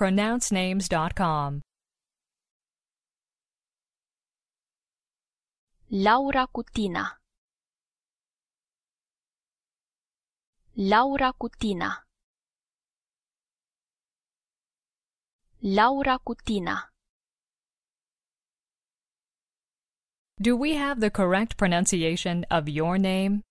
pronouncenames.com. Laura Cutina Laura Cutina Laura Cutina Do we have the correct pronunciation of your name?